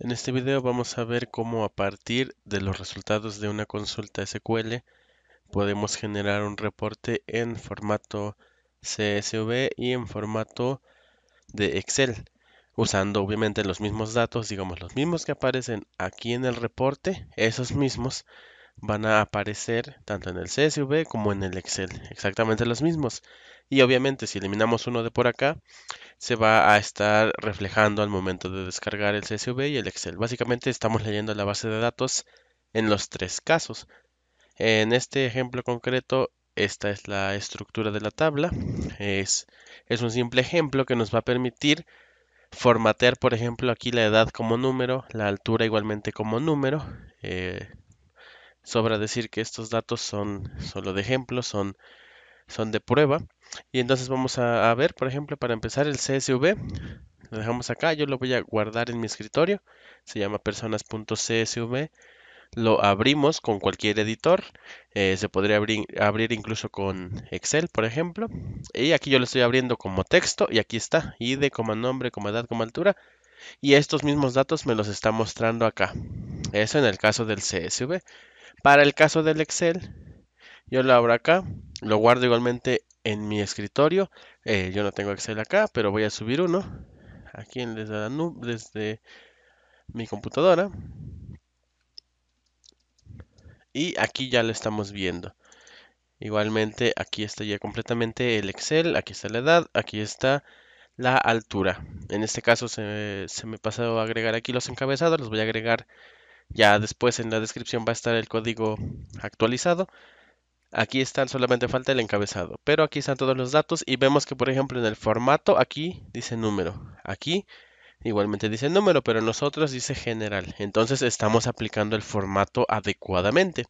En este video vamos a ver cómo a partir de los resultados de una consulta SQL podemos generar un reporte en formato CSV y en formato de Excel usando obviamente los mismos datos, digamos los mismos que aparecen aquí en el reporte, esos mismos van a aparecer tanto en el CSV como en el Excel, exactamente los mismos. Y obviamente si eliminamos uno de por acá, se va a estar reflejando al momento de descargar el CSV y el Excel. Básicamente estamos leyendo la base de datos en los tres casos. En este ejemplo concreto, esta es la estructura de la tabla. Es, es un simple ejemplo que nos va a permitir formatear, por ejemplo, aquí la edad como número, la altura igualmente como número, eh, Sobra decir que estos datos son solo de ejemplo, son, son de prueba. Y entonces vamos a, ver, por ejemplo, para empezar el CSV, lo dejamos acá, yo lo voy a guardar en mi escritorio, se llama personas.csv lo abrimos con cualquier editor. Eh, se podría abrir, abrir, incluso con Excel, por ejemplo. Y aquí yo lo estoy abriendo como texto y aquí está. ID, como nombre, como edad, como altura. Y estos mismos datos me los está mostrando acá. Eso en el caso del CSV. Para el caso del Excel, yo lo abro acá, lo guardo igualmente en mi escritorio. Eh, yo no tengo Excel acá, pero voy a subir uno aquí desde, la nube, desde mi computadora. Y aquí ya lo estamos viendo. Igualmente, aquí está ya completamente el Excel, aquí está la edad, aquí está la altura. En este caso se, se me pasó a agregar aquí los encabezados, los voy a agregar ya después en la descripción va a estar el código actualizado. Aquí están, solamente falta el encabezado. Pero aquí están todos los datos y vemos que, por ejemplo, en el formato aquí dice número. Aquí igualmente dice número, pero nosotros dice general. Entonces estamos aplicando el formato adecuadamente.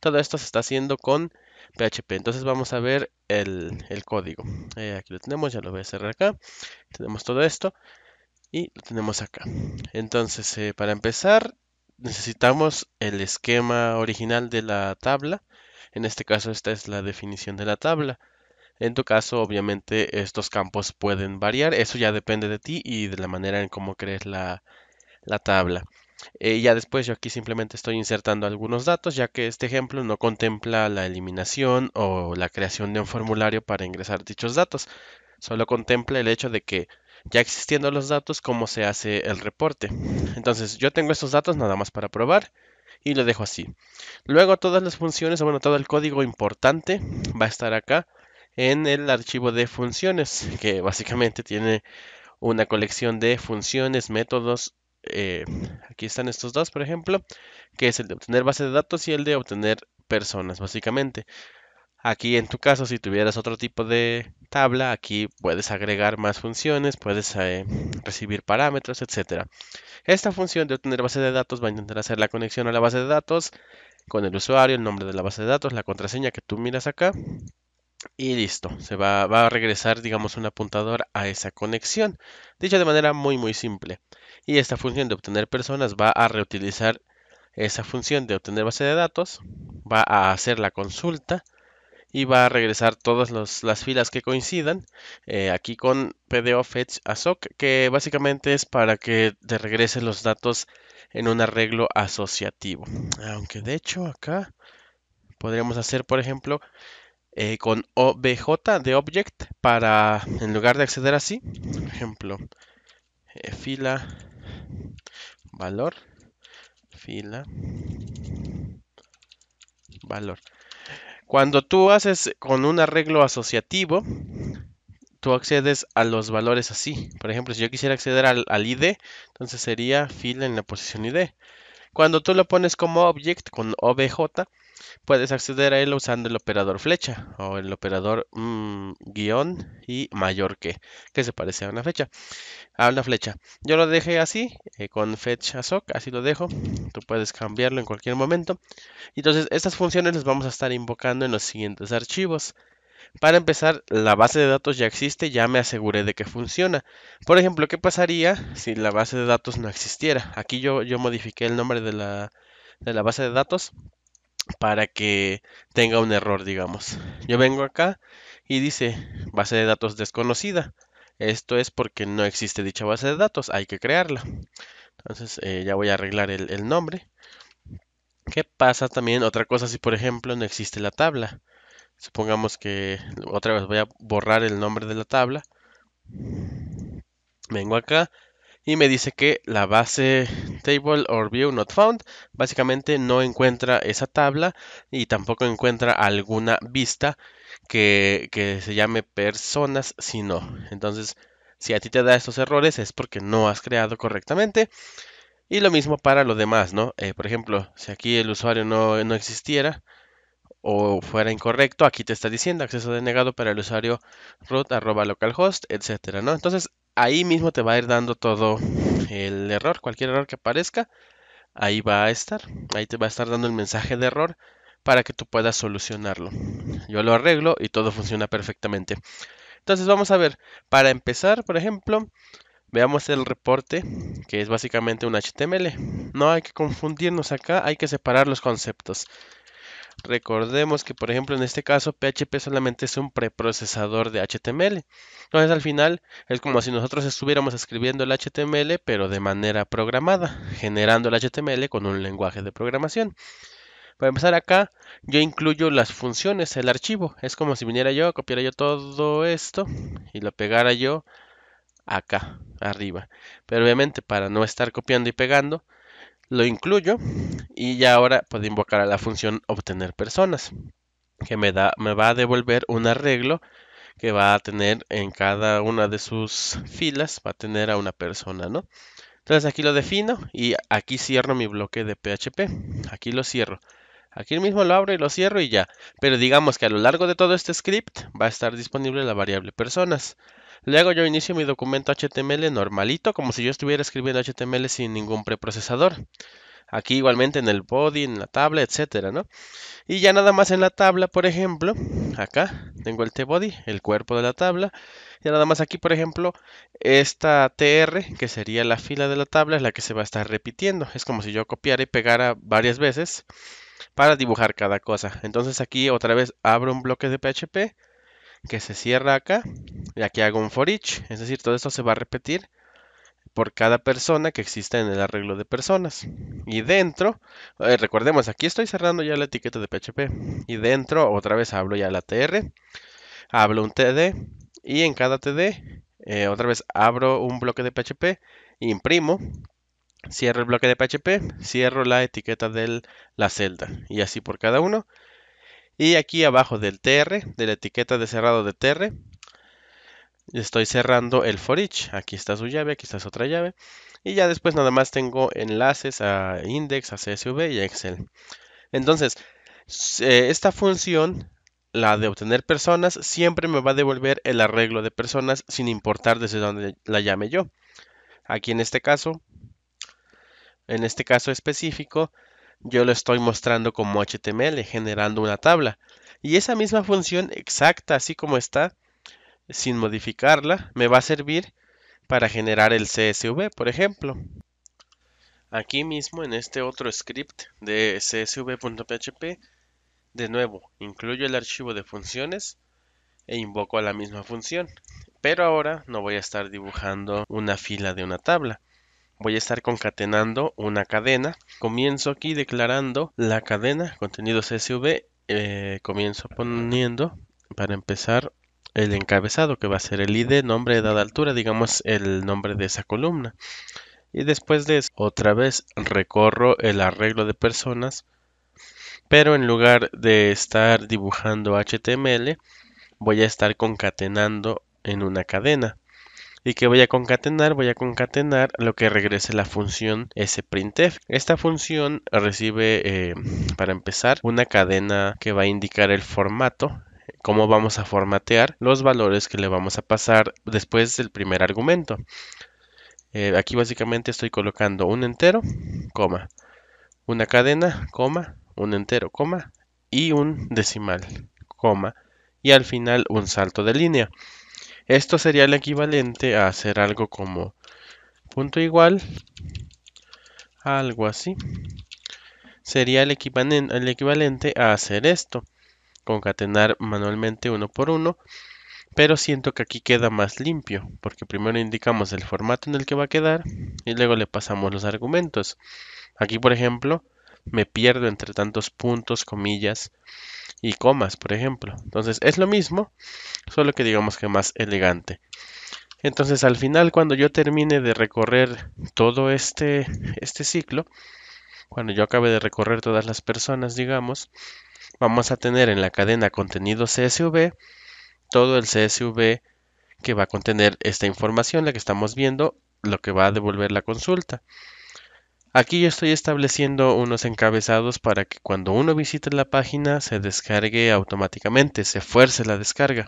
Todo esto se está haciendo con PHP. Entonces vamos a ver el, código. Eh, aquí lo tenemos, ya lo voy a cerrar acá. Tenemos todo esto y lo tenemos acá. Entonces, eh, para empezar, necesitamos el esquema original de la tabla. En este caso, esta es la definición de la tabla. En tu caso, obviamente, estos campos pueden variar. Eso ya depende de ti y de la manera en cómo crees la, tabla. Eh, ya después yo aquí simplemente estoy insertando algunos datos, ya que este ejemplo no contempla la eliminación o la creación de un formulario para ingresar dichos datos. Solo contempla el hecho de que ya existiendo los datos, cómo se hace el reporte. Entonces, yo tengo estos datos nada más para probar y lo dejo así. Luego todas las funciones, bueno, todo el código importante va a estar acá en el archivo de funciones, que básicamente tiene una colección de funciones, métodos. Eh, aquí están estos dos, por ejemplo, que es el de obtener base de datos y el de obtener personas, básicamente. Aquí en tu caso, si tuvieras otro tipo de tabla, aquí puedes agregar más funciones, puedes eh, recibir parámetros, etc. Esta función de obtener base de datos va a intentar hacer la conexión a la base de datos con el usuario, el nombre de la base de datos, la contraseña que tú miras acá. Y listo, se va, va a regresar, digamos, un apuntador a esa conexión. Dicho de manera muy, muy simple. Y esta función de obtener personas va a reutilizar esa función de obtener base de datos, va a hacer la consulta y va a regresar todas las filas que coincidan. Eh, aquí con PDO Fetch ASOC, que básicamente es para que te regrese los datos en un arreglo asociativo. Aunque de hecho acá podríamos hacer, por ejemplo, eh, con OBJ de Object para, en lugar de acceder así, por ejemplo, eh, fila valor, fila valor. Cuando tú haces con un arreglo asociativo, tú accedes a los valores así. Por ejemplo, si yo quisiera acceder al, ID, entonces sería fill en la posición ID. Cuando tú lo pones como object con OBJ, Puedes acceder a él usando el operador flecha o el operador mm, guión y mayor que, que se parece a una flecha. a una flecha. Yo lo dejé así, eh, con fecha soc, así lo dejo. Tú puedes cambiarlo en cualquier momento. Entonces, estas funciones las vamos a estar invocando en los siguientes archivos. Para empezar, la base de datos ya existe, ya me aseguré de que funciona. Por ejemplo, ¿qué pasaría si la base de datos no existiera? Aquí yo, yo modifiqué el nombre de la base de datos para que tenga un error, digamos. Yo vengo acá y dice base de datos desconocida. Esto es porque no existe dicha base de datos, hay que crearla. Entonces eh, ya voy a arreglar el, nombre. ¿Qué pasa también? Otra cosa si por ejemplo no existe la tabla. Supongamos que otra vez voy a borrar el nombre de la tabla. Vengo acá y me dice que la base table or view not found básicamente no encuentra esa tabla y tampoco encuentra alguna vista que, se llame personas sino Entonces, si a ti te da estos errores es porque no has creado correctamente. Y lo mismo para lo demás, ¿no? Eh, por ejemplo, si aquí el usuario no, existiera, o fuera incorrecto, aquí te está diciendo acceso denegado para el usuario root arroba localhost, etcétera, ¿no? Entonces, ahí mismo te va a ir dando todo el error, cualquier error que aparezca, ahí va a estar, ahí te va a estar dando el mensaje de error para que tú puedas solucionarlo. Yo lo arreglo y todo funciona perfectamente. Entonces vamos a ver, para empezar, por ejemplo, veamos el reporte, que es básicamente un HTML. No hay que confundirnos acá, hay que separar los conceptos. Recordemos que, por ejemplo, en este caso, PHP solamente es un preprocesador de HTML. Entonces, al final, es como si nosotros estuviéramos escribiendo el HTML, pero de manera programada, generando el HTML con un lenguaje de programación. Para empezar acá, yo incluyo las funciones, el archivo. Es como si viniera yo, copiara yo todo esto y lo pegara yo acá, arriba. Pero obviamente, para no estar copiando y pegando, lo incluyo y ya ahora puedo invocar a la función obtener personas, que me, da, me va a devolver un arreglo que va a tener en cada una de sus filas, va a tener a una persona, ¿no? Entonces aquí lo defino y aquí cierro mi bloque de PHP. Aquí lo cierro. Aquí mismo lo abro y lo cierro y ya. Pero digamos que a lo largo de todo este script va a estar disponible la variable personas. Luego yo inicio mi documento HTML normalito, como si yo estuviera escribiendo HTML sin ningún preprocesador. Aquí igualmente en el body, en la tabla, etcétera, ¿no? Y ya nada más en la tabla, por ejemplo, acá tengo el T-body, el cuerpo de la tabla. Y nada más aquí, por ejemplo, esta TR, que sería la fila de la tabla, es la que se va a estar repitiendo. Es como si yo copiara y pegara varias veces para dibujar cada cosa. Entonces aquí otra vez abro un bloque de PHP que se cierra acá y aquí hago un for each. Es decir, todo esto se va a repetir por cada persona que exista en el arreglo de personas. Y dentro, eh, recordemos, aquí estoy cerrando ya la etiqueta de PHP. Y dentro otra vez hablo ya la TR, hablo un TD y en cada TD eh, otra vez abro un bloque de PHP, imprimo Cierro el bloque de PHP, cierro la etiqueta de la celda y así por cada uno. Y aquí abajo del TR, de la etiqueta de cerrado de TR, estoy cerrando el for each. Aquí está su llave, aquí está su otra llave. Y ya después nada más tengo enlaces a index, a CSV y a Excel. Entonces, eh, esta función, la de obtener personas, siempre me va a devolver el arreglo de personas sin importar desde dónde la llame yo. Aquí en este caso, en este caso específico, yo lo estoy mostrando como HTML, generando una tabla. Y esa misma función exacta, así como está, sin modificarla, me va a servir para generar el CSV, por ejemplo. Aquí mismo, en este otro script de csv.php, de nuevo, incluyo el archivo de funciones e invoco a la misma función. Pero ahora no voy a estar dibujando una fila de una tabla voy a estar concatenando una cadena. Comienzo aquí declarando la cadena contenido CSV. Eh, comienzo poniendo para empezar el encabezado que va a ser el ID, nombre, edad, altura, digamos el nombre de esa columna. Y después de eso, otra vez recorro el arreglo de personas, pero en lugar de estar dibujando HTML, voy a estar concatenando en una cadena y que voy a concatenar, voy a concatenar lo que regrese la función sprintf. Esta función recibe, eh, para empezar, una cadena que va a indicar el formato cómo vamos a formatear los valores que le vamos a pasar después del primer argumento. Eh, aquí básicamente estoy colocando un entero, coma, una cadena, coma, un entero, coma, y un decimal, coma, y al final un salto de línea. Esto sería el equivalente a hacer algo como punto igual, algo así. Sería el, equivalente, equivalente a hacer esto, concatenar manualmente uno por uno, pero siento que aquí queda más limpio, porque primero indicamos el formato en el que va a quedar y luego le pasamos los argumentos. Aquí, por ejemplo, me pierdo entre tantos puntos, comillas, y comas, por ejemplo. Entonces es lo mismo, solo que digamos que más elegante. Entonces al final cuando yo termine de recorrer todo este, este ciclo, cuando yo acabe de recorrer todas las personas, digamos, vamos a tener en la cadena contenido CSV todo el CSV que va a contener esta información, la que estamos viendo, lo que va a devolver la consulta. Aquí yo estoy estableciendo unos encabezados para que cuando uno visite la página se descargue automáticamente, se fuerce la descarga.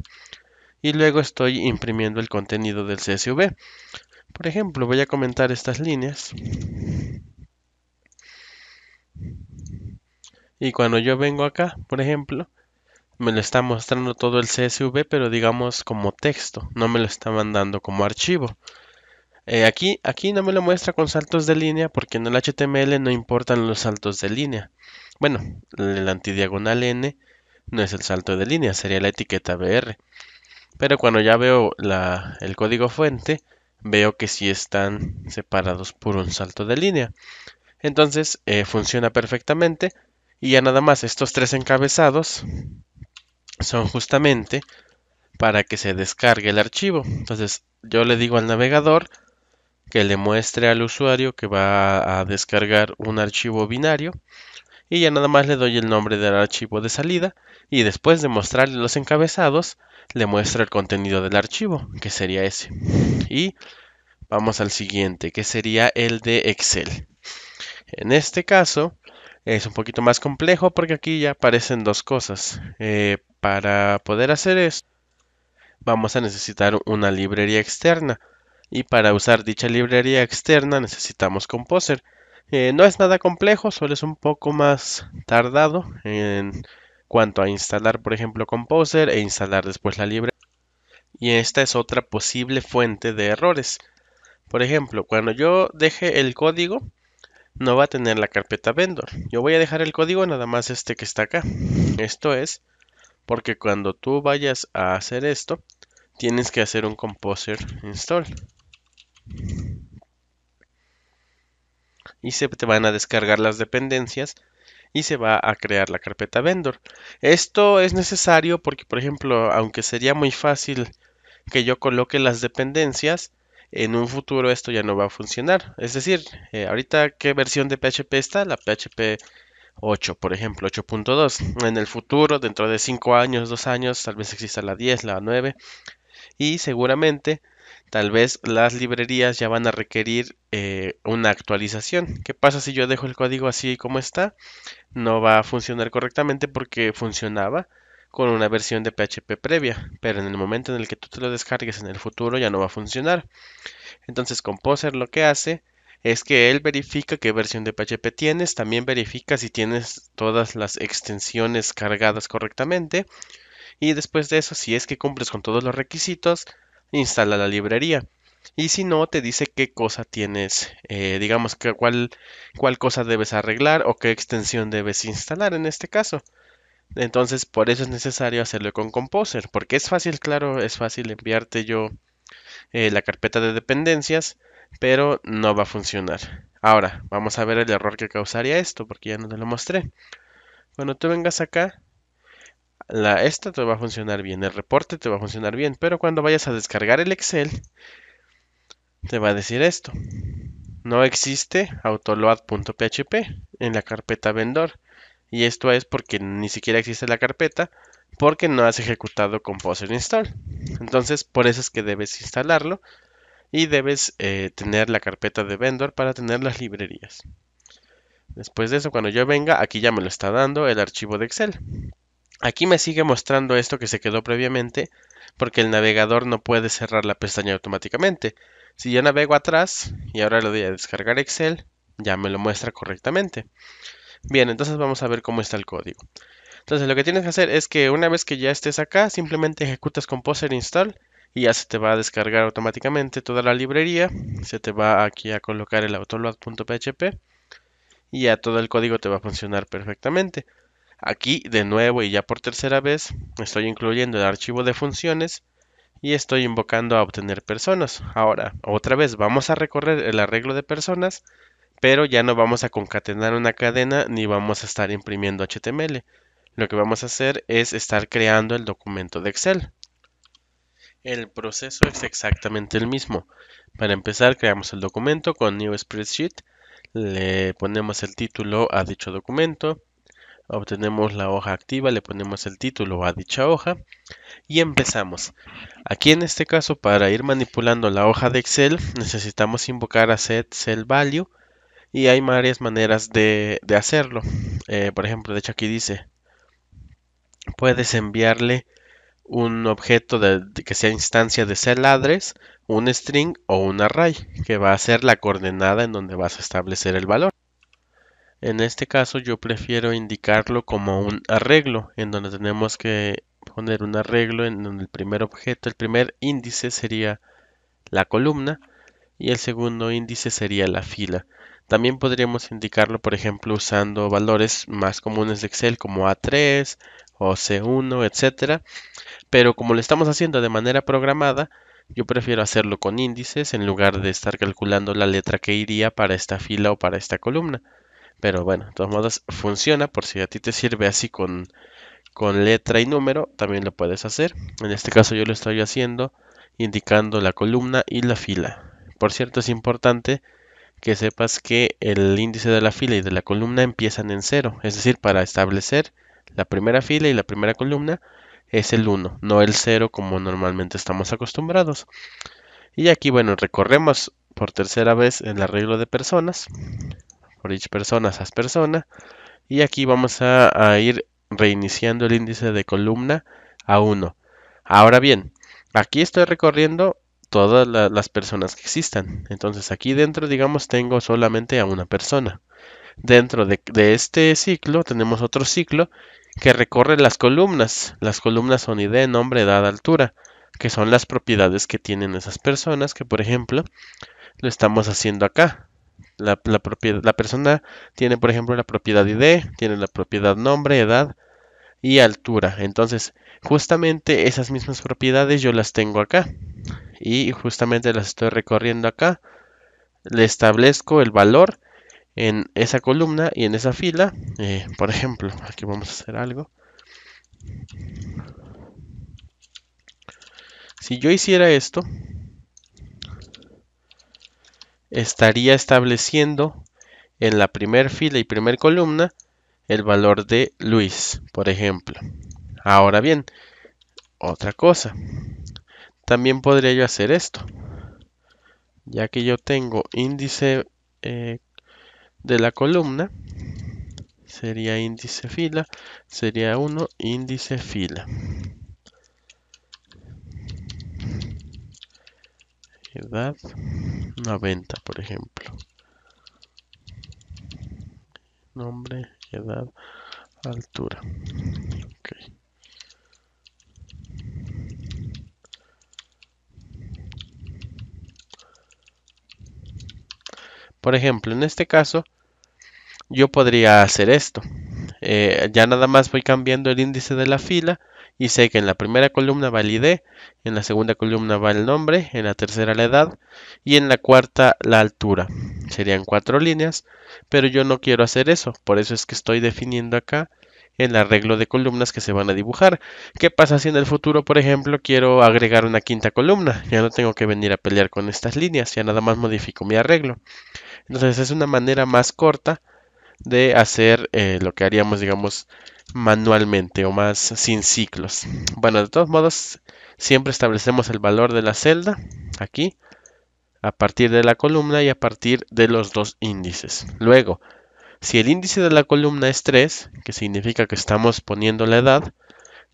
Y luego estoy imprimiendo el contenido del CSV. Por ejemplo, voy a comentar estas líneas. Y cuando yo vengo acá, por ejemplo, me lo está mostrando todo el CSV, pero digamos como texto, no me lo está mandando como archivo. Eh, aquí, aquí no me lo muestra con saltos de línea porque en el HTML no importan los saltos de línea. Bueno, el antidiagonal n no es el salto de línea, sería la etiqueta br. Pero cuando ya veo el código fuente, veo que sí están separados por un salto de línea. Entonces eh, funciona perfectamente y ya nada más estos tres encabezados son justamente para que se descargue el archivo. Entonces yo le digo al navegador que le muestre al usuario que va a descargar un archivo binario y ya nada más le doy el nombre del archivo de salida y después de mostrarle los encabezados le muestra el contenido del archivo que sería ese y vamos al siguiente que sería el de Excel en este caso es un poquito más complejo porque aquí ya aparecen dos cosas eh, para poder hacer esto vamos a necesitar una librería externa y para usar dicha librería externa necesitamos Composer. Eh, no es nada complejo, solo es un poco más tardado en cuanto a instalar, por ejemplo, Composer e instalar después la librería. Y esta es otra posible fuente de errores. Por ejemplo, cuando yo deje el código, no va a tener la carpeta vendor. Yo voy a dejar el código nada más este que está acá. Esto es porque cuando tú vayas a hacer esto, tienes que hacer un composer install y se te van a descargar las dependencias y se va a crear la carpeta vendor. Esto es necesario porque, por ejemplo, aunque sería muy fácil que yo coloque las dependencias, en un futuro esto ya no va a funcionar. Es decir, eh, ahorita qué versión de PHP está, la PHP 8, por ejemplo, 8.2. En el futuro, dentro de 5 años, 2 años, tal vez exista la 10, la 9. Y seguramente tal vez las librerías ya van a requerir eh, una actualización. ¿Qué pasa si yo dejo el código así como está? No va a funcionar correctamente porque funcionaba con una versión de PHP previa, pero en el momento en el que tú te lo descargues en el futuro ya no va a funcionar. Entonces Composer lo que hace es que él verifica qué versión de PHP tienes, también verifica si tienes todas las extensiones cargadas correctamente y después de eso, si es que cumples con todos los requisitos, instala la librería. Y si no, te dice qué cosa tienes, eh, digamos que cuál, cuál cosa debes arreglar o qué extensión debes instalar en este caso. Entonces, por eso es necesario hacerlo con Composer, porque es fácil, claro, es fácil enviarte yo eh, la carpeta de dependencias, pero no va a funcionar. Ahora, vamos a ver el error que causaría esto, porque ya no te lo mostré. Cuando tú vengas acá, la, esta te va a funcionar bien, el reporte te va a funcionar bien, pero cuando vayas a descargar el Excel, te va a decir esto. No existe autoload.php en la carpeta vendor. Y esto es porque ni siquiera existe la carpeta, porque no has ejecutado Composer Install. Entonces, por eso es que debes instalarlo y debes eh, tener la carpeta de vendor para tener las librerías. Después de eso, cuando yo venga, aquí ya me lo está dando el archivo de Excel. Aquí me sigue mostrando esto que se quedó previamente porque el navegador no puede cerrar la pestaña automáticamente. Si yo navego atrás y ahora le doy a descargar Excel, ya me lo muestra correctamente. Bien, entonces vamos a ver cómo está el código. Entonces lo que tienes que hacer es que una vez que ya estés acá, simplemente ejecutas Composer Install y ya se te va a descargar automáticamente toda la librería. Se te va aquí a colocar el autoload.php y ya todo el código te va a funcionar perfectamente. Aquí de nuevo y ya por tercera vez estoy incluyendo el archivo de funciones y estoy invocando a obtener personas. Ahora, otra vez vamos a recorrer el arreglo de personas, pero ya no vamos a concatenar una cadena ni vamos a estar imprimiendo HTML. Lo que vamos a hacer es estar creando el documento de Excel. El proceso es exactamente el mismo. Para empezar, creamos el documento con New Spreadsheet, le ponemos el título a dicho documento, obtenemos la hoja activa, le ponemos el título a dicha hoja y empezamos. Aquí en este caso para ir manipulando la hoja de Excel necesitamos invocar a set cell value y hay varias maneras de, hacerlo. Eh, por ejemplo, de hecho aquí dice, puedes enviarle un objeto que sea instancia de cell un string o un array que va a ser la coordenada en donde vas a establecer el valor. En este caso yo prefiero indicarlo como un arreglo, en donde tenemos que poner un arreglo en donde el primer objeto, el primer índice sería la columna y el segundo índice sería la fila. También podríamos indicarlo, por ejemplo, usando valores más comunes de Excel como A3 o C1, etc. Pero como lo estamos haciendo de manera programada, yo prefiero hacerlo con índices en lugar de estar calculando la letra que iría para esta fila o para esta columna. Pero bueno, de todos modos funciona por si a ti te sirve así con, con letra y número, también lo puedes hacer. En este caso yo lo estoy haciendo indicando la columna y la fila. Por cierto, es importante que sepas que el índice de la fila y de la columna empiezan en 0. Es decir, para establecer la primera fila y la primera columna es el 1, no el 0 como normalmente estamos acostumbrados. Y aquí, bueno, recorremos por tercera vez el arreglo de personas. Personas each personas as persona. Y aquí vamos a, ir reiniciando el índice de columna a 1. Ahora bien, aquí estoy recorriendo todas las personas que existan. Entonces aquí dentro, digamos, tengo solamente a una persona. Dentro de, de, este ciclo tenemos otro ciclo que recorre las columnas. Las columnas son ID, nombre, edad, altura, que son las propiedades que tienen esas personas, que por ejemplo lo estamos haciendo acá. La, propiedad, la persona tiene, por ejemplo, la propiedad ID, tiene la propiedad nombre, edad y altura. Entonces, justamente esas mismas propiedades yo las tengo acá. Y justamente las estoy recorriendo acá. Le establezco el valor en esa columna y en esa fila. Eh, por ejemplo, aquí vamos a hacer algo. Si yo hiciera esto, estaría estableciendo en la primera fila y primer columna el valor de Luis, por ejemplo. Ahora bien, otra cosa. También podría yo hacer esto. Ya que yo tengo índice eh, de la columna, sería índice fila, sería 1, índice fila. edad 90 por ejemplo. Nombre, edad, altura. Por ejemplo, en este caso, yo podría hacer esto. Eh, ya nada más voy cambiando el índice de la fila y sé que en la primera columna va el ID, en la segunda columna va el nombre, en la tercera la edad y en la cuarta la altura. Serían cuatro líneas, pero yo no quiero hacer eso, por eso es que estoy definiendo acá el arreglo de columnas que se van a dibujar. ¿Qué pasa si en el futuro, por ejemplo, quiero agregar una quinta columna? Ya no tengo que venir a pelear con estas líneas, ya nada más modifico mi arreglo. Entonces es una manera más corta de hacer eh, lo que haríamos, digamos, manualmente o más sin ciclos. Bueno, de todos modos, siempre establecemos el valor de la celda aquí a partir de la columna y a partir de los dos índices. Luego, si el índice de la columna es 3, que significa que estamos poniendo la edad,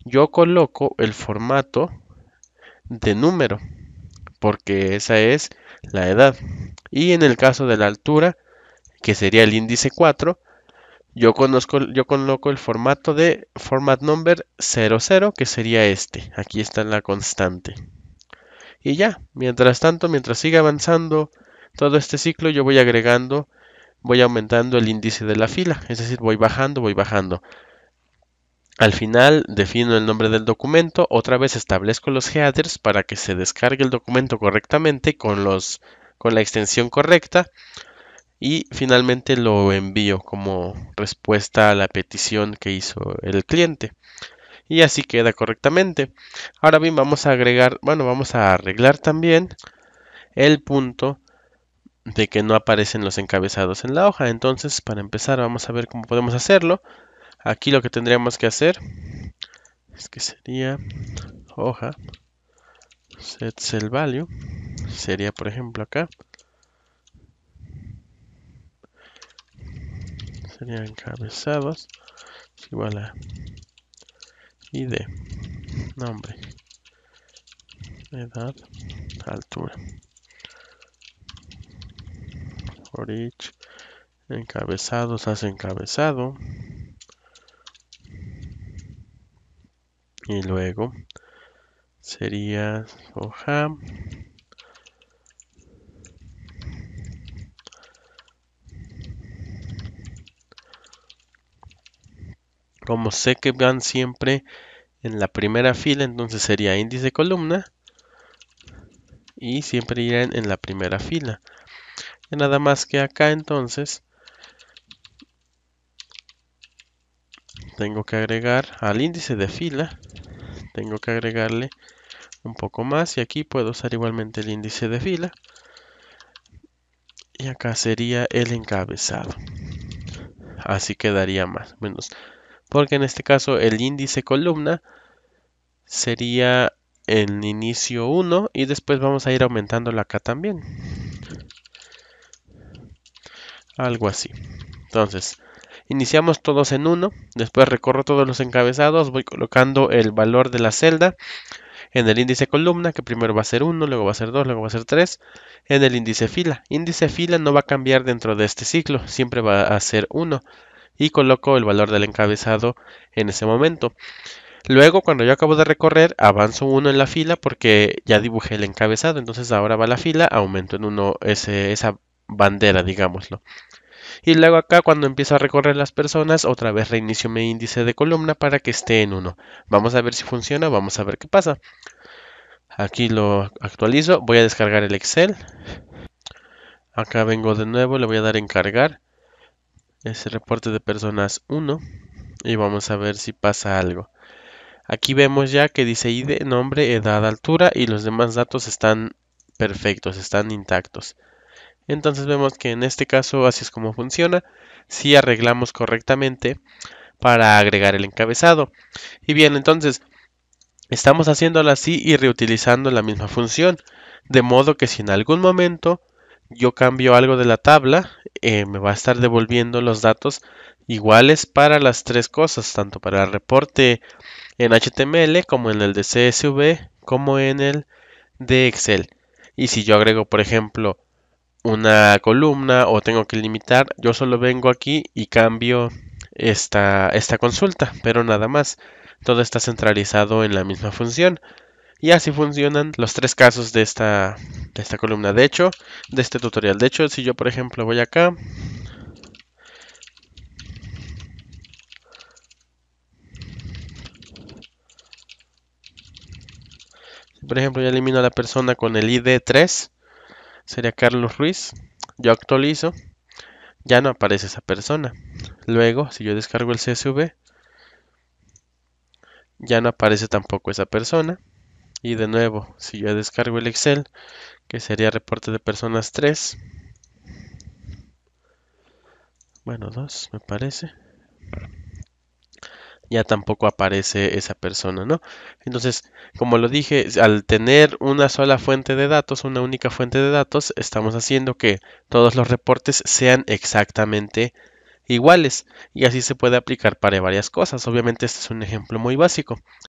yo coloco el formato de número, porque esa es la edad. Y en el caso de la altura, que sería el índice 4. Yo, conozco, yo coloco el formato de format number 00, que sería este. Aquí está la constante. Y ya, mientras tanto, mientras siga avanzando todo este ciclo, yo voy agregando, voy aumentando el índice de la fila. Es decir, voy bajando, voy bajando. Al final defino el nombre del documento, otra vez establezco los headers para que se descargue el documento correctamente con, los, con la extensión correcta y finalmente lo envío como respuesta a la petición que hizo el cliente. Y así queda correctamente. Ahora bien, vamos a agregar, bueno, vamos a arreglar también el punto de que no aparecen los encabezados en la hoja. Entonces, para empezar, vamos a ver cómo podemos hacerlo. Aquí lo que tendríamos que hacer es que sería hoja set cell value. Sería, por ejemplo, acá. Sería encabezados igual a id nombre edad altura for encabezados hace encabezado y luego sería hoja Como sé que van siempre en la primera fila, entonces sería índice columna. Y siempre irán en la primera fila. Y nada más que acá entonces tengo que agregar al índice de fila tengo que agregarle un poco más y aquí puedo usar igualmente el índice de fila y acá sería el encabezado así quedaría más menos porque en este caso el índice columna sería el inicio 1 y después vamos a ir aumentándolo acá también. Algo así. Entonces, iniciamos todos en 1, después recorro todos los encabezados, voy colocando el valor de la celda en el índice columna, que primero va a ser 1, luego va a ser 2, luego va a ser 3, en el índice fila. Índice fila no va a cambiar dentro de este ciclo, siempre va a ser 1 y coloco el valor del encabezado en ese momento. Luego, cuando yo acabo de recorrer, avanzo uno en la fila porque ya dibujé el encabezado. Entonces ahora va la fila, aumento en uno esa bandera, digámoslo. Y luego acá, cuando empiezo a recorrer las personas, otra vez reinicio mi índice de columna para que esté en uno. Vamos a ver si funciona, vamos a ver qué pasa. Aquí lo actualizo, voy a descargar el Excel. Acá vengo de nuevo, le voy a dar en cargar es el reporte de personas 1 y vamos a ver si pasa algo. Aquí vemos ya que dice ID, nombre, edad, altura y los demás datos están perfectos, están intactos. Entonces vemos que en este caso así es como funciona. Si arreglamos correctamente para agregar el encabezado. Y bien, entonces estamos haciéndolo así y reutilizando la misma función. De modo que si en algún momento yo cambio algo de la tabla, eh, me va a estar devolviendo los datos iguales para las tres cosas, tanto para el reporte en HTML como en el de CSV como en el de Excel. Y si yo agrego, por ejemplo, una columna o tengo que limitar, yo solo vengo aquí y cambio esta consulta, pero nada más. Todo está centralizado en la misma función. Y así funcionan los tres casos de esta, columna. De hecho, de este tutorial. De hecho, si yo, por ejemplo, voy acá. Por ejemplo, yo elimino a la persona con el ID 3. Sería Carlos Ruiz. Yo actualizo. Ya no aparece esa persona. Luego, si yo descargo el CSV, ya no aparece tampoco esa persona. Y de nuevo, si yo descargo el Excel, que sería reporte de personas 3. Bueno, 2 me parece. Ya tampoco aparece esa persona, ¿no? Entonces, como lo dije, al tener una sola fuente de datos, una única fuente de datos, estamos haciendo que todos los reportes sean exactamente iguales y así se puede aplicar para varias cosas. Obviamente este es un ejemplo muy básico.